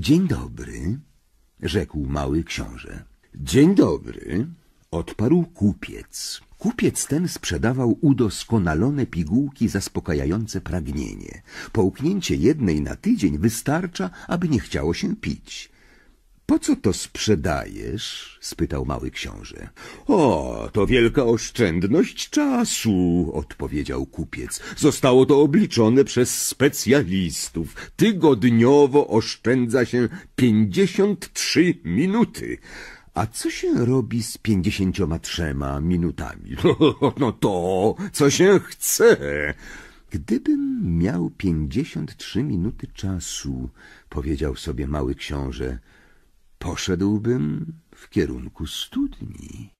Dzień dobry, rzekł mały książę. Dzień dobry, odparł kupiec. Kupiec ten sprzedawał udoskonalone pigułki zaspokajające pragnienie. Połknięcie jednej na tydzień wystarcza, aby nie chciało się pić. Po co to sprzedajesz? spytał mały książę. O, to wielka oszczędność czasu, odpowiedział kupiec. Zostało to obliczone przez specjalistów. Tygodniowo oszczędza się pięćdziesiąt trzy minuty. A co się robi z pięćdziesięcioma trzema minutami? No to, co się chce. Gdybym miał pięćdziesiąt trzy minuty czasu, powiedział sobie mały książę, poszedłbym w kierunku studni.